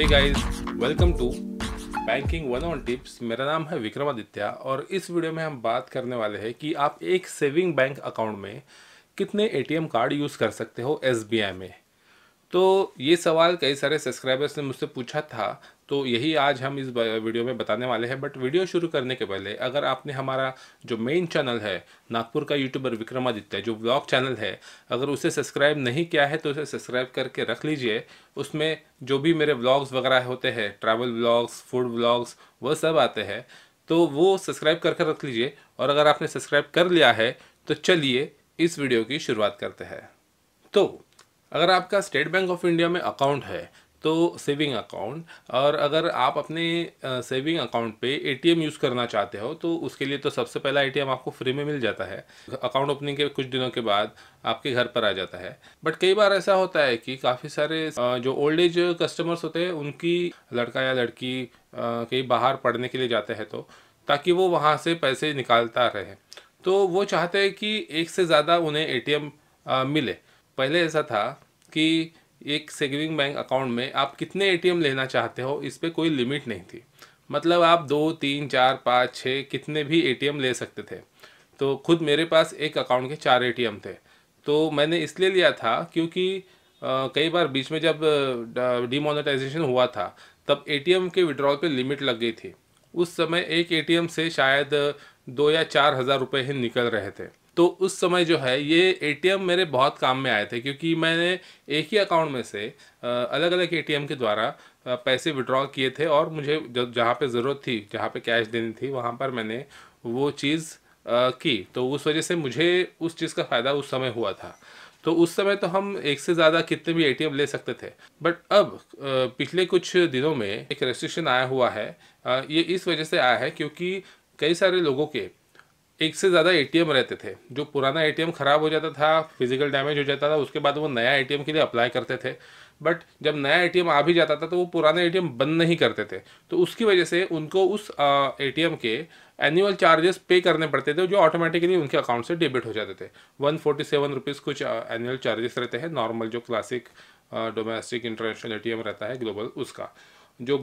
hey guys welcome to banking one on tips मेरा नाम है विक्रमादित्य और इस वीडियो में हम बात करने वाले हैं कि आप एक सेविंग बैंक अकाउंट में कितने एटीएम कार्ड यूज़ कर सकते हो एसबीआई में तो ये सवाल कई सारे सब्सक्राइबर्स ने मुझसे पूछा था तो यही आज हम इस वीडियो में बताने वाले हैं बट वीडियो शुरू करने के पहले अगर आपने हमारा जो मेन चैनल है नागपुर का यूट्यूबर विक्रमादित्य जो ब्लॉग चैनल है अगर उसे सब्सक्राइब नहीं किया है तो उसे सब्सक्राइब करके रख लीजिए उसमें जो भी मेरे ब्लॉग्स वगैरह होते हैं ट्रैवल ब्लॉग्स फूड ब्लॉग्स वह सब आते हैं तो वो सब्सक्राइब करके रख लीजिए और अगर आपने सब्सक्राइब कर लिया है तो चलिए इस वीडियो की शुरुआत करते हैं तो अगर आपका स्टेट बैंक ऑफ इंडिया में अकाउंट है तो सेविंग अकाउंट और अगर आप अपने सेविंग अकाउंट पे एटीएम यूज़ करना चाहते हो तो उसके लिए तो सबसे पहला एटीएम आपको फ्री में मिल जाता है अकाउंट ओपनिंग के कुछ दिनों के बाद आपके घर पर आ जाता है बट कई बार ऐसा होता है कि काफ़ी सारे जो ओल्ड एज कस्टमर्स होते हैं उनकी लड़का या लड़की कहीं बाहर पढ़ने के लिए जाते हैं तो ताकि वो वहाँ से पैसे निकालता रहे तो वो चाहते हैं कि एक से ज़्यादा उन्हें ए मिले पहले ऐसा था कि एक सेविंग बैंक अकाउंट में आप कितने एटीएम लेना चाहते हो इस पर कोई लिमिट नहीं थी मतलब आप दो तीन चार पाँच छः कितने भी एटीएम ले सकते थे तो खुद मेरे पास एक अकाउंट के चार एटीएम थे तो मैंने इसलिए लिया था क्योंकि कई बार बीच में जब डिमोनेटाइजेशन हुआ था तब ए के विड्रॉल पे लिमिट लग गई थी उस समय एक ए से शायद दो या चार हज़ार रुपये ही निकल रहे थे तो उस समय जो है ये ए मेरे बहुत काम में आए थे क्योंकि मैंने एक ही अकाउंट में से अलग अलग ए के द्वारा पैसे विड्रॉ किए थे और मुझे जहाँ पे ज़रूरत थी जहाँ पे कैश देनी थी वहाँ पर मैंने वो चीज़ की तो उस वजह से मुझे उस चीज़ का फ़ायदा उस समय हुआ था तो उस समय तो हम एक से ज़्यादा कितने भी ए ले सकते थे बट अब पिछले कुछ दिनों में एक रेस्ट्रिक्शन आया हुआ है ये इस वजह से आया है क्योंकि कई सारे लोगों के एक से ज़्यादा ए रहते थे जो पुराना ए ख़राब हो जाता था फिजिकल डैमेज हो जाता था उसके बाद वो नया ए के लिए अप्लाई करते थे बट जब नया ए आ भी जाता था तो वो पुराना ए बंद नहीं करते थे तो उसकी वजह से उनको उस ए के एनुअल चार्जेस पे करने पड़ते थे जो ऑटोमेटिकली उनके अकाउंट से डेबिट हो जाते थे वन फोर्टी सेवन रुपीज़ कुछ एनुअल चार्जेस रहते हैं नॉर्मल जो क्लासिक डोमेस्टिक इंटरनेशनल ए रहता है ग्लोबल उसका जो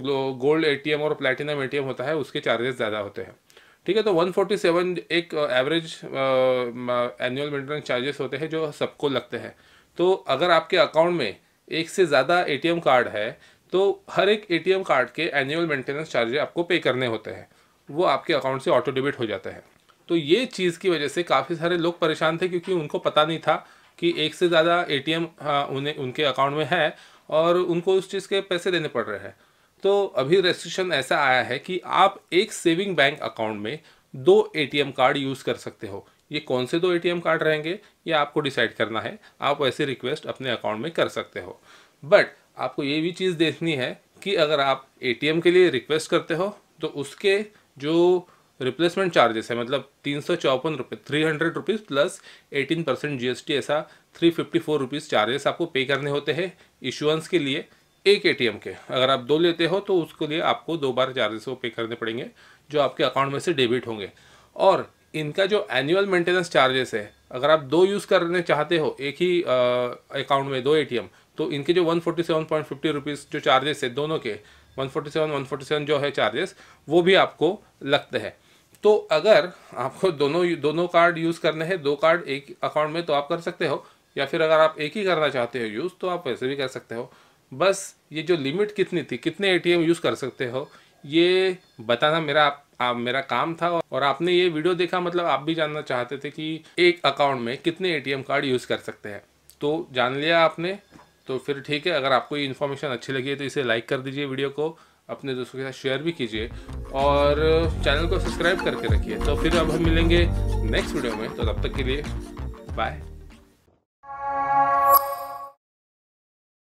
गोल्ड ए और प्लेटिनम ए होता है उसके चार्जेस ज़्यादा होते हैं ठीक है तो 147 एक एवरेज एनुअल मेंटेनेंस चार्जेस होते हैं जो सबको लगते हैं तो अगर आपके अकाउंट में एक से ज़्यादा ए कार्ड है तो हर एक ए कार्ड के एनुअल मेंटेनेंस चार्जेस आपको पे करने होते हैं वो आपके अकाउंट से ऑटो डेबिट हो जाते हैं तो ये चीज़ की वजह से काफ़ी सारे लोग परेशान थे क्योंकि उनको पता नहीं था कि एक से ज़्यादा ए टी उन्हें उनके अकाउंट में है और उनको उस चीज़ के पैसे देने पड़ रहे हैं तो अभी रेस्ट्रिक्शन ऐसा आया है कि आप एक सेविंग बैंक अकाउंट में दो ए कार्ड यूज़ कर सकते हो ये कौन से दो ए कार्ड रहेंगे ये आपको डिसाइड करना है आप वैसे रिक्वेस्ट अपने अकाउंट में कर सकते हो बट आपको ये भी चीज़ देखनी है कि अगर आप ए के लिए रिक्वेस्ट करते हो तो उसके जो रिप्लेसमेंट चार्जेस है मतलब तीन सौ चौपन रुपये three hundred rupees plus eighteen percent जी ऐसा three fifty four rupees charges आपको पे करने होते हैं इशुअंस के लिए एक एटीएम के अगर आप दो लेते हो तो उसके लिए आपको दो बार चार्जेस वो पे करने पड़ेंगे जो आपके अकाउंट में से डेबिट होंगे और इनका जो एनुअल मेंटेनेंस चार्जेस है अगर आप दो यूज़ करने चाहते हो एक ही अकाउंट में दो ए तो इनके जो one forty seven point fifty rupees जो चार्जेस है दोनों के one forty seven one forty seven जो है चार्जेस वो भी आपको लगते हैं तो अगर आपको दोनों दोनों कार्ड यूज़ करने हैं दो कार्ड एक अकाउंट में तो आप कर सकते हो या फिर अगर आप एक ही करना चाहते हो यूज़ तो आप वैसे भी कर सकते हो बस ये जो लिमिट कितनी थी कितने एटीएम यूज़ कर सकते हो ये बताना मेरा आप, आप मेरा काम था और आपने ये वीडियो देखा मतलब आप भी जानना चाहते थे कि एक अकाउंट में कितने एटीएम कार्ड यूज़ कर सकते हैं तो जान लिया आपने तो फिर ठीक है अगर आपको ये इन्फॉर्मेशन अच्छी लगी है तो इसे लाइक कर दीजिए वीडियो को अपने दोस्तों के साथ शेयर भी कीजिए और चैनल को सब्सक्राइब करके रखिए तो फिर अब हम मिलेंगे नेक्स्ट वीडियो में तो तब तक के लिए बाय